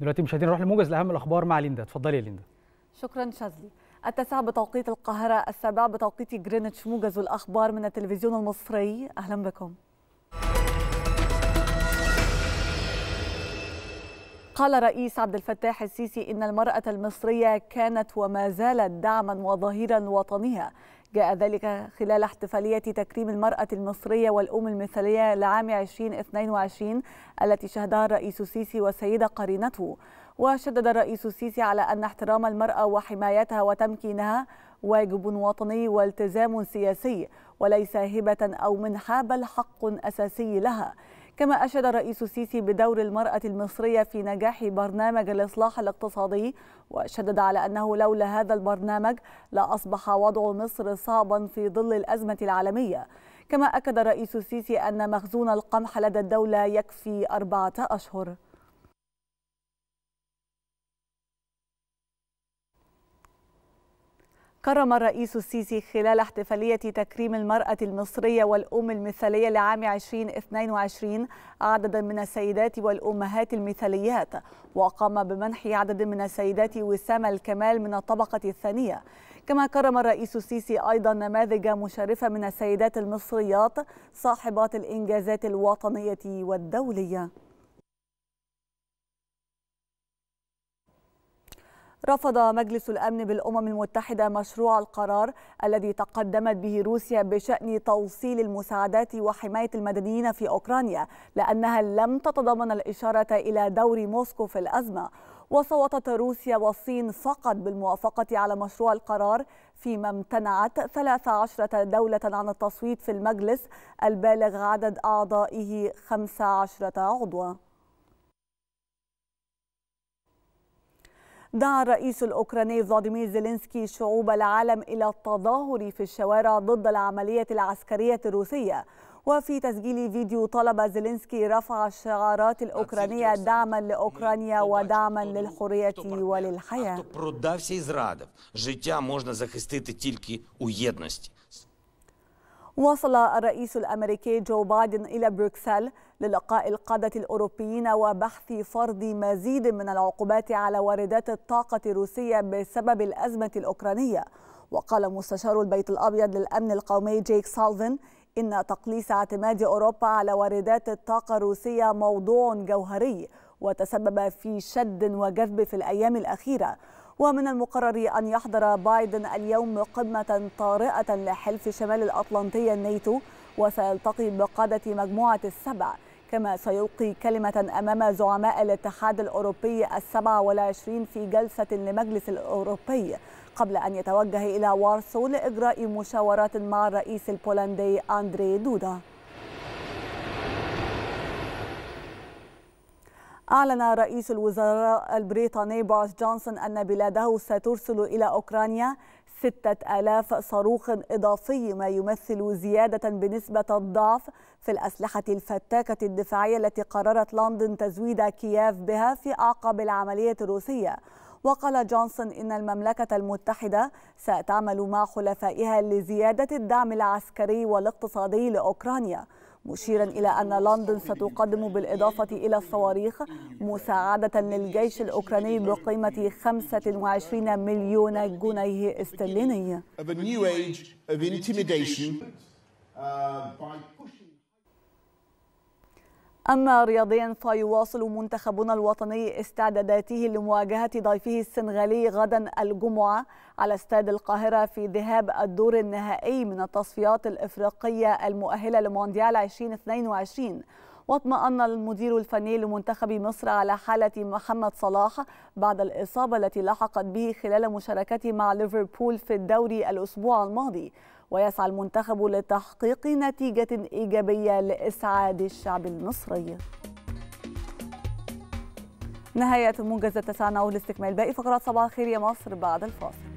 دلوقتي مشاهدينا نروح لموجز لاهم الاخبار مع ليندا اتفضلي يا ليندا شكرا شاذلي التاسعة بتوقيت القاهرة السابعة بتوقيت جرينتش موجز الأخبار من التلفزيون المصري أهلا بكم قال رئيس عبد الفتاح السيسي إن المرأة المصرية كانت وما زالت دعما وظهيرا لوطنها جاء ذلك خلال احتفالية تكريم المرأة المصرية والأم المثالية لعام 2022 التي شهدها الرئيس السيسي والسيدة قرينته وشدد الرئيس السيسي على أن احترام المرأة وحمايتها وتمكينها واجب وطني والتزام سياسي وليس هبة أو منحة بل حق أساسي لها كما أشاد الرئيس السيسي بدور المرأة المصرية في نجاح برنامج الإصلاح الاقتصادي وشدد على أنه لولا هذا البرنامج لأصبح وضع مصر صعبا في ظل الأزمة العالمية كما أكد الرئيس السيسي أن مخزون القمح لدى الدولة يكفي أربعة أشهر كرم الرئيس السيسي خلال احتفالية تكريم المرأة المصرية والأم المثالية لعام 2022 عددا من السيدات والأمهات المثاليات وقام بمنح عدد من السيدات وسام الكمال من الطبقة الثانية كما كرم الرئيس السيسي أيضا نماذج مشرفة من السيدات المصريات صاحبات الإنجازات الوطنية والدولية رفض مجلس الأمن بالأمم المتحدة مشروع القرار الذي تقدمت به روسيا بشأن توصيل المساعدات وحماية المدنيين في أوكرانيا لأنها لم تتضمن الإشارة إلى دور موسكو في الأزمة وصوتت روسيا والصين فقط بالموافقة على مشروع القرار فيما امتنعت 13 دولة عن التصويت في المجلس البالغ عدد أعضائه 15 عضواً دعا الرئيس الأوكراني فلاديمير زيلينسكي شعوب العالم إلى التظاهر في الشوارع ضد العملية العسكرية الروسية وفي تسجيل فيديو طلب زيلينسكي رفع الشعارات الأوكرانية دعما لأوكرانيا ودعما للحرية وللحياة. وصل الرئيس الامريكي جو بايدن الى بروكسل للقاء القاده الاوروبيين وبحث فرض مزيد من العقوبات على واردات الطاقه الروسيه بسبب الازمه الاوكرانيه وقال مستشار البيت الابيض للامن القومي جيك سالفن ان تقليص اعتماد اوروبا على واردات الطاقه الروسيه موضوع جوهري وتسبب في شد وجذب في الايام الاخيره ومن المقرر أن يحضر بايدن اليوم قمة طارئة لحلف شمال الأطلنطي الناتو وسيلتقي بقادة مجموعة السبع كما سيلقي كلمة أمام زعماء الاتحاد الأوروبي السبع والعشرين في جلسة لمجلس الأوروبي قبل أن يتوجه إلى وارسو لإجراء مشاورات مع الرئيس البولندي أندري دودا أعلن رئيس الوزراء البريطاني بوريس جونسون أن بلاده سترسل إلى أوكرانيا 6000 صاروخ إضافي ما يمثل زيادة بنسبة الضعف في الأسلحة الفتاكة الدفاعية التي قررت لندن تزويد كييف بها في أعقاب العملية الروسية وقال جونسون إن المملكة المتحدة ستعمل مع حلفائها لزيادة الدعم العسكري والاقتصادي لأوكرانيا مشيرا إلى أن لندن ستقدم بالإضافة إلى الصواريخ مساعدة للجيش الأوكراني بقيمة 25 مليون جنيه استرليني. أما رياضيا فيواصل منتخبنا الوطني استعداداته لمواجهة ضيفه السنغالي غدا الجمعة على استاد القاهرة في ذهاب الدور النهائي من التصفيات الإفريقية المؤهلة لمونديال 2022 واطمأن المدير الفني لمنتخب مصر على حالة محمد صلاح بعد الإصابة التي لحقت به خلال مشاركته مع ليفربول في الدوري الأسبوع الماضي ويسعى المنتخب لتحقيق نتيجة إيجابية لإسعاد الشعب المصري نهاية موجز التسعة نعود لاستكمال باقي فقرات صباح الخير يا مصر بعد الفاصل